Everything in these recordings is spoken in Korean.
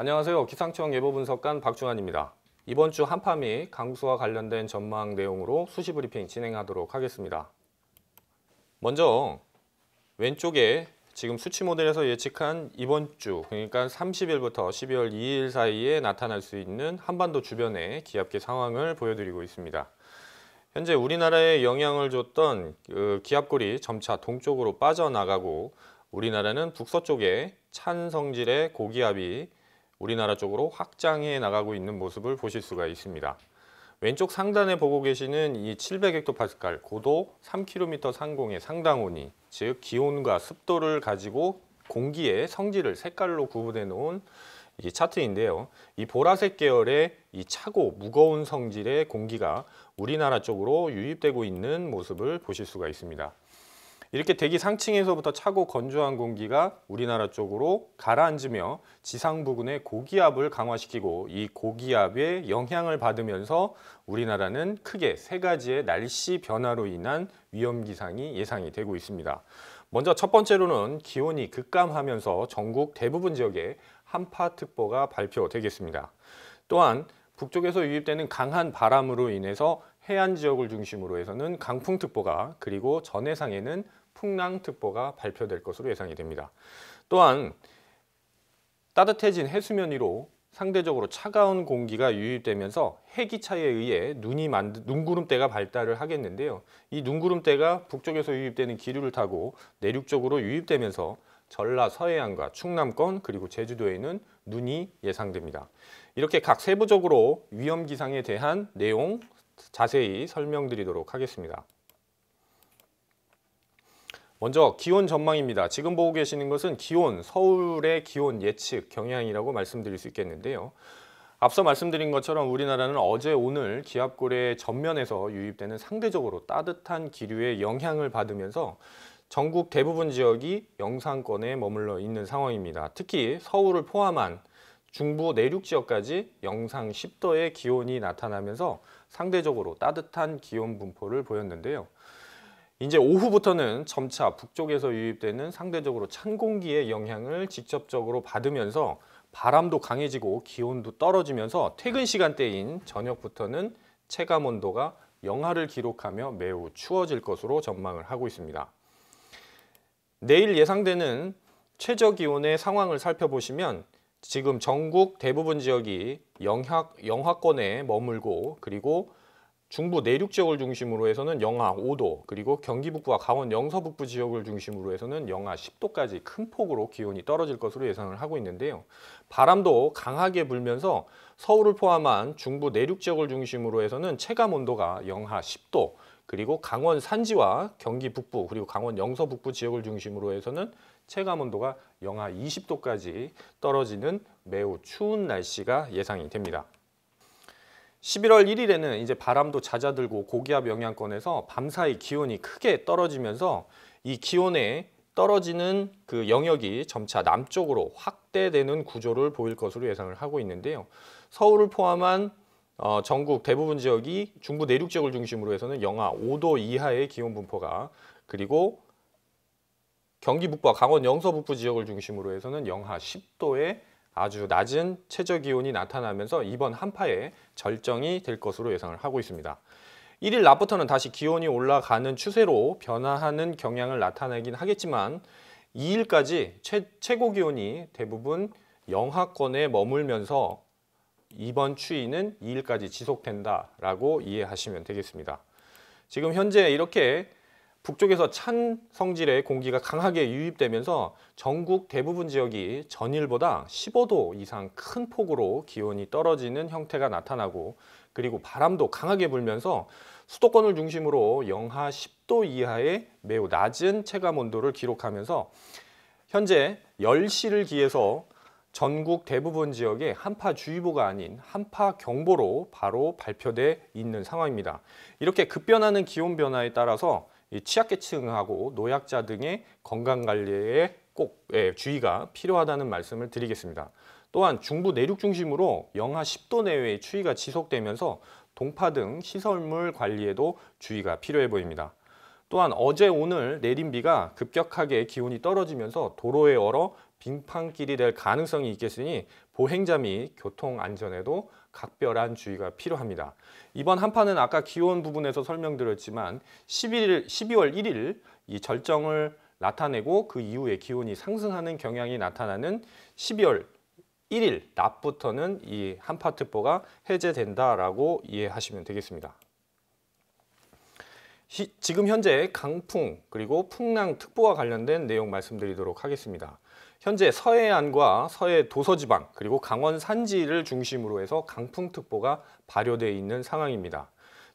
안녕하세요. 기상청 예보분석관 박중환입니다 이번 주한파및 강수와 관련된 전망 내용으로 수시 브리핑 진행하도록 하겠습니다. 먼저 왼쪽에 지금 수치 모델에서 예측한 이번 주 그러니까 30일부터 12월 2일 사이에 나타날 수 있는 한반도 주변의 기압계 상황을 보여드리고 있습니다. 현재 우리나라에 영향을 줬던 그 기압골이 점차 동쪽으로 빠져나가고 우리나라는 북서쪽에 찬 성질의 고기압이 우리나라 쪽으로 확장해 나가고 있는 모습을 보실 수가 있습니다. 왼쪽 상단에 보고 계시는 이 700헥토파스칼 고도 3km 상공의 상당온이 즉 기온과 습도를 가지고 공기의 성질을 색깔로 구분해 놓은 이 차트인데요. 이 보라색 계열의 이 차고 무거운 성질의 공기가 우리나라 쪽으로 유입되고 있는 모습을 보실 수가 있습니다. 이렇게 대기 상층에서부터 차고 건조한 공기가 우리나라 쪽으로 가라앉으며 지상 부근의 고기압을 강화시키고 이 고기압의 영향을 받으면서 우리나라는 크게 세 가지의 날씨 변화로 인한 위험 기상이 예상이 되고 있습니다. 먼저 첫 번째로는 기온이 급감하면서 전국 대부분 지역에 한파특보가 발표되겠습니다. 또한 북쪽에서 유입되는 강한 바람으로 인해서 해안 지역을 중심으로 해서는 강풍특보가 그리고 전해상에는 풍랑특보가 발표될 것으로 예상이 됩니다. 또한 따뜻해진 해수면 위로 상대적으로 차가운 공기가 유입되면서 해기차에 의해 눈이 만드, 눈구름대가 발달을 하겠는데요. 이 눈구름대가 북쪽에서 유입되는 기류를 타고 내륙 쪽으로 유입되면서 전라 서해안과 충남권 그리고 제주도에는 눈이 예상됩니다. 이렇게 각 세부적으로 위험 기상에 대한 내용, 자세히 설명드리도록 하겠습니다. 먼저 기온 전망입니다. 지금 보고 계시는 것은 기온, 서울의 기온 예측 경향이라고 말씀드릴 수 있겠는데요. 앞서 말씀드린 것처럼 우리나라는 어제 오늘 기압골의 전면에서 유입되는 상대적으로 따뜻한 기류의 영향을 받으면서 전국 대부분 지역이 영상권에 머물러 있는 상황입니다. 특히 서울을 포함한 중부 내륙 지역까지 영상 10도의 기온이 나타나면서 상대적으로 따뜻한 기온 분포를 보였는데요. 이제 오후부터는 점차 북쪽에서 유입되는 상대적으로 찬 공기의 영향을 직접적으로 받으면서 바람도 강해지고 기온도 떨어지면서 퇴근 시간대인 저녁부터는 체감 온도가 영하를 기록하며 매우 추워질 것으로 전망을 하고 있습니다. 내일 예상되는 최저기온의 상황을 살펴보시면 지금 전국 대부분 지역이 영하, 영하권에 머물고 그리고 중부 내륙 지역을 중심으로 해서는 영하 5도 그리고 경기 북부와 강원 영서 북부 지역을 중심으로 해서는 영하 10도까지 큰 폭으로 기온이 떨어질 것으로 예상을 하고 있는데요. 바람도 강하게 불면서 서울을 포함한 중부 내륙 지역을 중심으로 해서는 체감 온도가 영하 10도 그리고 강원 산지와 경기 북부 그리고 강원 영서 북부 지역을 중심으로 해서는 체감 온도가 영하 20도까지 떨어지는 매우 추운 날씨가 예상이 됩니다. 11월 1일에는 이제 바람도 잦아들고 고기압 영향권에서 밤사이 기온이 크게 떨어지면서 이 기온에 떨어지는 그 영역이 점차 남쪽으로 확대되는 구조를 보일 것으로 예상을 하고 있는데요. 서울을 포함한 어, 전국 대부분 지역이 중부 내륙 지역을 중심으로 해서는 영하 5도 이하의 기온 분포가 그리고 경기 북부와 강원 영서 북부 지역을 중심으로 해서는 영하 10도의 아주 낮은 최저 기온이 나타나면서 이번 한파에 절정이 될 것으로 예상을 하고 있습니다. 1일 낮부터는 다시 기온이 올라가는 추세로 변화하는 경향을 나타내긴 하겠지만 2일까지 최, 최고 기온이 대부분 영하권에 머물면서 이번 추이는 2일까지 지속된다라고 이해하시면 되겠습니다. 지금 현재 이렇게 북쪽에서 찬 성질의 공기가 강하게 유입되면서 전국 대부분 지역이 전일보다 15도 이상 큰 폭으로 기온이 떨어지는 형태가 나타나고 그리고 바람도 강하게 불면서 수도권을 중심으로 영하 10도 이하의 매우 낮은 체감 온도를 기록하면서 현재 10시를 기해서 전국 대부분 지역에 한파주의보가 아닌 한파경보로 바로 발표돼 있는 상황입니다. 이렇게 급변하는 기온 변화에 따라서 취약계층하고 노약자 등의 건강관리에 꼭 예, 주의가 필요하다는 말씀을 드리겠습니다. 또한 중부 내륙 중심으로 영하 10도 내외의 추위가 지속되면서 동파 등 시설물 관리에도 주의가 필요해 보입니다. 또한 어제 오늘 내린 비가 급격하게 기온이 떨어지면서 도로에 얼어 빙판길이 될 가능성이 있겠으니 보행자 및 교통 안전에도 각별한 주의가 필요합니다. 이번 한파는 아까 기온 부분에서 설명드렸지만 11일, 12월 1일 이 절정을 나타내고 그 이후에 기온이 상승하는 경향이 나타나는 12월 1일 낮부터는 이 한파특보가 해제된다라 이해하시면 되겠습니다. 시, 지금 현재 강풍 그리고 풍랑특보와 관련된 내용 말씀드리도록 하겠습니다. 현재 서해안과 서해 도서지방 그리고 강원 산지를 중심으로 해서 강풍특보가 발효돼 있는 상황입니다.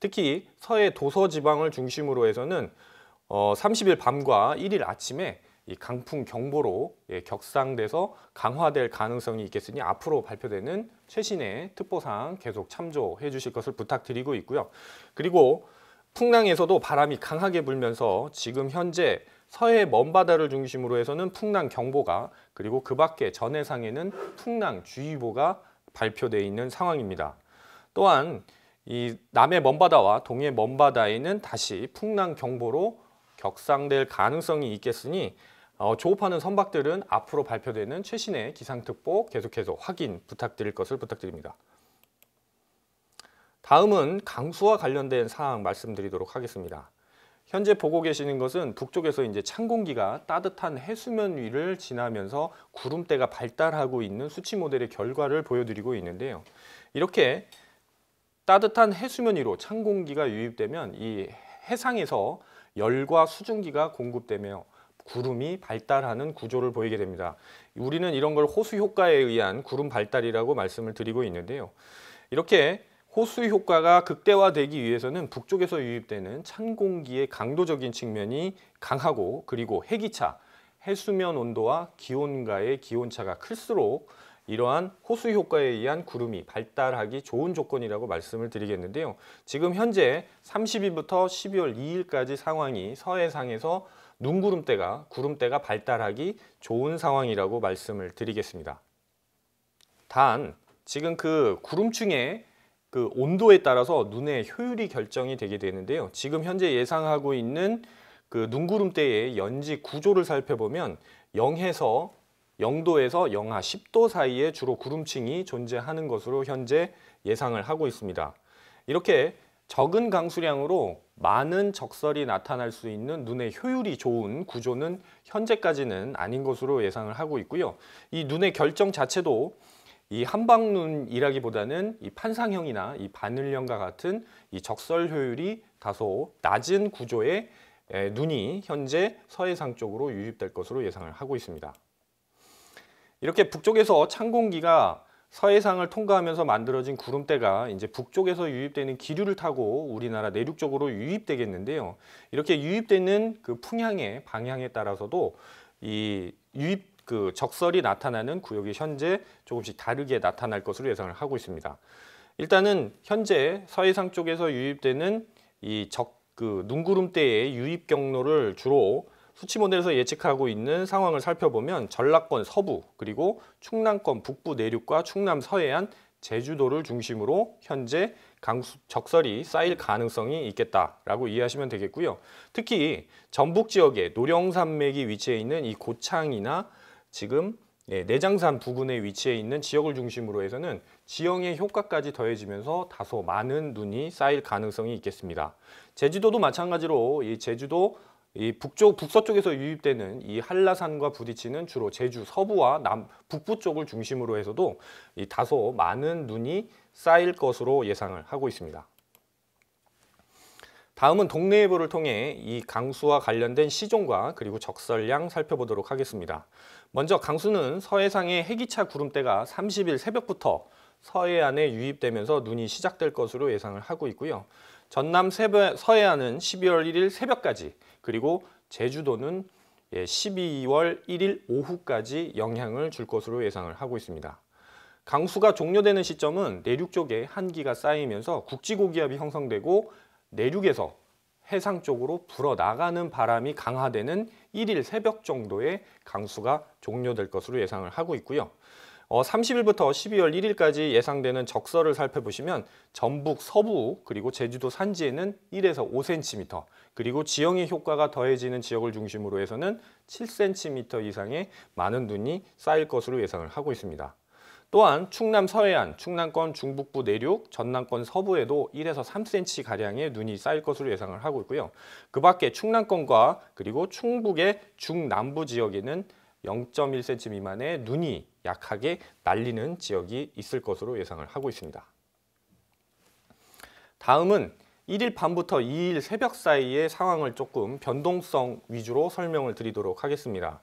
특히 서해 도서지방을 중심으로 해서는 어, 30일 밤과 1일 아침에 이 강풍 경보로 예, 격상돼서 강화될 가능성이 있겠으니 앞으로 발표되는 최신의 특보사항 계속 참조해 주실 것을 부탁드리고 있고요. 그리고 풍랑에서도 바람이 강하게 불면서 지금 현재 서해 먼바다를 중심으로 해서는 풍랑 경보가 그리고 그 밖에 전해상에는 풍랑 주의보가 발표되어 있는 상황입니다. 또한 이 남해 먼바다와 동해 먼바다에는 다시 풍랑 경보로 격상될 가능성이 있겠으니 어, 조업하는 선박들은 앞으로 발표되는 최신의 기상특보 계속해서 확인 부탁드릴 것을 부탁드립니다. 다음은 강수와 관련된 사항 말씀드리도록 하겠습니다. 현재 보고 계시는 것은 북쪽에서 이제 찬 공기가 따뜻한 해수면 위를 지나면서 구름대가 발달하고 있는 수치 모델의 결과를 보여드리고 있는데요. 이렇게 따뜻한 해수면 위로 찬 공기가 유입되면 이 해상에서 열과 수증기가 공급되며 구름이 발달하는 구조를 보이게 됩니다. 우리는 이런 걸 호수 효과에 의한 구름 발달이라고 말씀을 드리고 있는데요. 이렇게 호수 효과가 극대화되기 위해서는 북쪽에서 유입되는 찬 공기의 강도적인 측면이 강하고 그리고 해기차, 해수면 온도와 기온과의 기온차가 클수록 이러한 호수 효과에 의한 구름이 발달하기 좋은 조건이라고 말씀을 드리겠는데요. 지금 현재 30일부터 12월 2일까지 상황이 서해상에서 눈구름대가 구름대가 발달하기 좋은 상황이라고 말씀을 드리겠습니다. 단 지금 그 구름층에 그 온도에 따라서 눈의 효율이 결정이 되게 되는데요. 지금 현재 예상하고 있는 그 눈구름대의 연지 구조를 살펴보면 0에서 0도에서 영하 10도 사이에 주로 구름층이 존재하는 것으로 현재 예상을 하고 있습니다. 이렇게 적은 강수량으로 많은 적설이 나타날 수 있는 눈의 효율이 좋은 구조는 현재까지는 아닌 것으로 예상을 하고 있고요. 이 눈의 결정 자체도 이 한방눈이라기보다는 이 판상형이나 이 바늘형과 같은 이 적설 효율이 다소 낮은 구조의 눈이 현재 서해상 쪽으로 유입될 것으로 예상을 하고 있습니다. 이렇게 북쪽에서 찬 공기가 서해상을 통과하면서 만들어진 구름대가 이제 북쪽에서 유입되는 기류를 타고 우리나라 내륙 쪽으로 유입되겠는데요. 이렇게 유입되는 그 풍향의 방향에 따라서도 이 유입 그 적설이 나타나는 구역이 현재 조금씩 다르게 나타날 것으로 예상을 하고 있습니다. 일단은 현재 서해상 쪽에서 유입되는 이 적 그 눈구름대의 유입 경로를 주로 수치 모델에서 예측하고 있는 상황을 살펴보면 전라권 서부 그리고 충남권 북부 내륙과 충남 서해안 제주도를 중심으로 현재 강수 적설이 쌓일 가능성이 있겠다라고 이해하시면 되겠고요. 특히 전북 지역의 노령산맥이 위치해 있는 이 고창이나 지금 예, 내장산 부근에 위치해 있는 지역을 중심으로 해서는 지형의 효과까지 더해지면서 다소 많은 눈이 쌓일 가능성이 있겠습니다. 제주도도 마찬가지로 이 제주도 이 북쪽 북서쪽에서 유입되는 이 한라산과 부딪히는 주로 제주 서부와 남 북부 쪽을 중심으로 해서도 이 다소 많은 눈이 쌓일 것으로 예상을 하고 있습니다. 다음은 동네일보를 통해 이 강수와 관련된 시종과 그리고 적설량 살펴보도록 하겠습니다. 먼저 강수는 서해상의 해기차 구름대가 30일 새벽부터 서해안에 유입되면서 눈이 시작될 것으로 예상을 하고 있고요. 전남 서해안은 12월 1일 새벽까지 그리고 제주도는 12월 예, 1일 오후까지 영향을 줄 것으로 예상을 하고 있습니다. 강수가 종료되는 시점은 내륙 쪽에 한기가 쌓이면서 국지고기압이 형성되고 내륙에서 해상 쪽으로 불어나가는 바람이 강화되는 1일 새벽 정도의 강수가 종료될 것으로 예상을 하고 있고요. 어, 30일부터 12월 1일까지 예상되는 적설을 살펴보시면 전북 서부 그리고 제주도 산지에는 1에서 5cm 그리고 지형의 효과가 더해지는 지역을 중심으로 해서는 7cm 이상의 많은 눈이 쌓일 것으로 예상을 하고 있습니다. 또한 충남 서해안, 충남권 중북부 내륙, 전남권 서부에도 1에서 3cm 가량의 눈이 쌓일 것으로 예상을 하고 있고요. 그 밖에 충남권과 그리고 충북의 중남부 지역에는 0.1cm 미만의 눈이 약하게 날리는 지역이 있을 것으로 예상을 하고 있습니다. 다음은 1일 밤부터 2일 새벽 사이의 상황을 조금 변동성 위주로 설명을 드리도록 하겠습니다.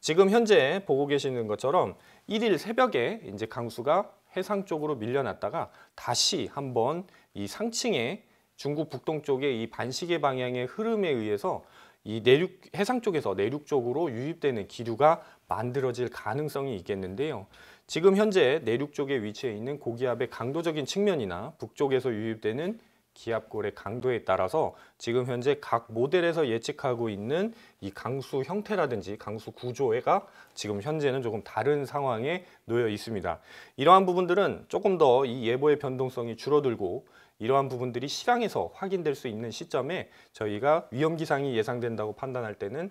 지금 현재 보고 계시는 것처럼 1일 새벽에 이제 강수가 해상 쪽으로 밀려났다가 다시 한번 이 상층에 중국 북동쪽의 이 반시계 방향의 흐름에 의해서 이 내륙 해상 쪽에서 내륙 쪽으로 유입되는 기류가 만들어질 가능성이 있겠는데요. 지금 현재 내륙 쪽에 위치해 있는 고기압의 강도적인 측면이나 북쪽에서 유입되는 기압골의 강도에 따라서 지금 현재 각 모델에서 예측하고 있는 이 강수 형태라든지 강수 구조가 지금 현재는 조금 다른 상황에 놓여 있습니다. 이러한 부분들은 조금 더 이 예보의 변동성이 줄어들고 이러한 부분들이 실황에서 확인될 수 있는 시점에 저희가 위험기상이 예상된다고 판단할 때는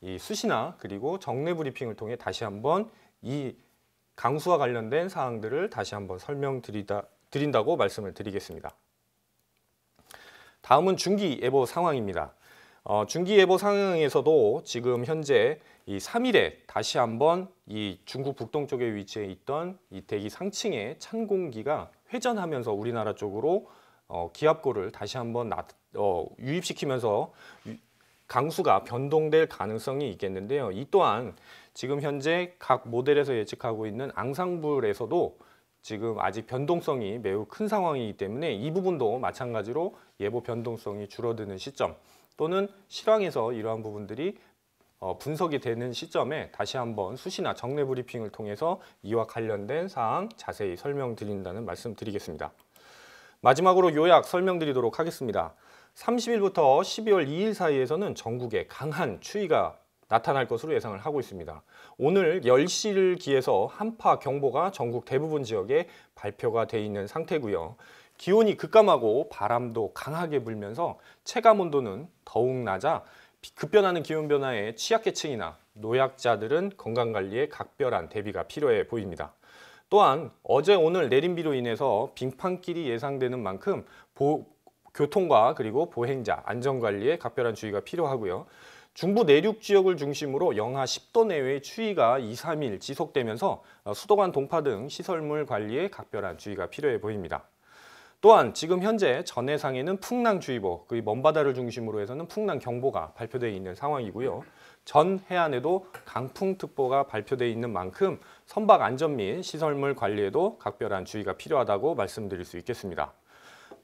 이 수시나 그리고 정례 브리핑을 통해 다시 한번 이 강수와 관련된 사항들을 다시 한번 설명드린다고 말씀을 드리겠습니다. 다음은 중기 예보 상황입니다. 어, 중기 예보 상황에서도 지금 현재 이 3일에 다시 한번 이 중국 북동쪽에 위치해 있던 이 대기 상층의 찬 공기가 회전하면서 우리나라 쪽으로 어, 기압골을 다시 한번 나, 어, 유입시키면서 강수가 변동될 가능성이 있겠는데요. 이 또한 지금 현재 각 모델에서 예측하고 있는 앙상블에서도 지금 아직 변동성이 매우 큰 상황이기 때문에 이 부분도 마찬가지로 예보 변동성이 줄어드는 시점 또는 실황에서 이러한 부분들이 어, 분석이 되는 시점에 다시 한번 수시나 정례 브리핑을 통해서 이와 관련된 사항 자세히 설명드린다는 말씀 드리겠습니다. 마지막으로 요약 설명드리도록 하겠습니다. 30일부터 12월 2일 사이에서는 전국에 강한 추위가 나타날 것으로 예상을 하고 있습니다. 오늘 10시를 기해서 한파 경보가 전국 대부분 지역에 발표가 돼 있는 상태고요. 기온이 급감하고 바람도 강하게 불면서 체감 온도는 더욱 낮아 급변하는 기온 변화에 취약계층이나 노약자들은 건강관리에 각별한 대비가 필요해 보입니다. 또한 어제 오늘 내린 비로 인해서 빙판길이 예상되는 만큼 보, 교통과 그리고 보행자 안전관리에 각별한 주의가 필요하고요. 중부 내륙 지역을 중심으로 영하 10도 내외의 추위가 2, 3일 지속되면서 어, 수도관 동파 등 시설물 관리에 각별한 주의가 필요해 보입니다. 또한 지금 현재 전해상에는 풍랑주의보, 그 먼바다를 중심으로 해서는 풍랑경보가 발표되어 있는 상황이고요. 전 해안에도 강풍특보가 발표되어 있는 만큼 선박 안전 및 시설물 관리에도 각별한 주의가 필요하다고 말씀드릴 수 있겠습니다.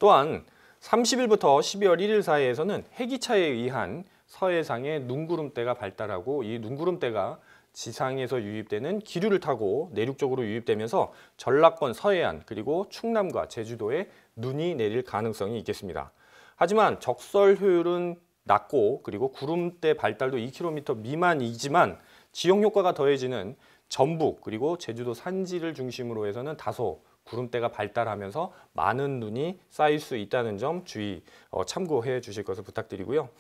또한 30일부터 12월 1일 사이에서는 해기차에 의한 서해상에 눈구름대가 발달하고 이 눈구름대가 지상에서 유입되는 기류를 타고 내륙 쪽으로 유입되면서 전라권 서해안 그리고 충남과 제주도에 눈이 내릴 가능성이 있겠습니다. 하지만 적설 효율은 낮고 그리고 구름대 발달도 2km 미만이지만 지형 효과가 더해지는 전북 그리고 제주도 산지를 중심으로 해서는 다소 구름대가 발달하면서 많은 눈이 쌓일 수 있다는 점 주의 어, 참고해 주실 것을 부탁드리고요.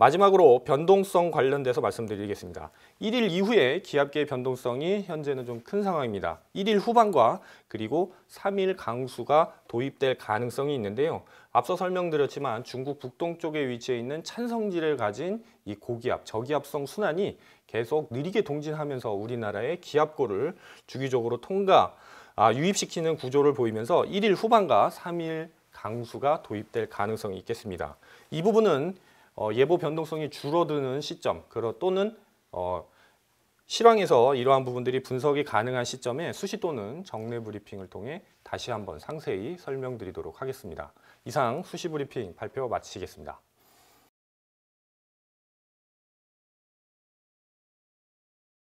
마지막으로 변동성 관련돼서 말씀드리겠습니다. 1일 이후에 기압계의 변동성이 현재는 좀 큰 상황입니다. 1일 후반과 그리고 3일 강수가 도입될 가능성이 있는데요. 앞서 설명드렸지만 중국 북동쪽에 위치해 있는 찬성지를 가진 이 고기압, 저기압성 순환이 계속 느리게 동진하면서 우리나라의 기압골을 주기적으로 통과, 아, 유입시키는 구조를 보이면서 1일 후반과 3일 강수가 도입될 가능성이 있겠습니다. 이 부분은 어, 예보 변동성이 줄어드는 시점 그러 또는 어, 실황에서 이러한 부분들이 분석이 가능한 시점에 수시 또는 정례 브리핑을 통해 다시 한번 상세히 설명드리도록 하겠습니다. 이상 수시 브리핑 발표 마치겠습니다.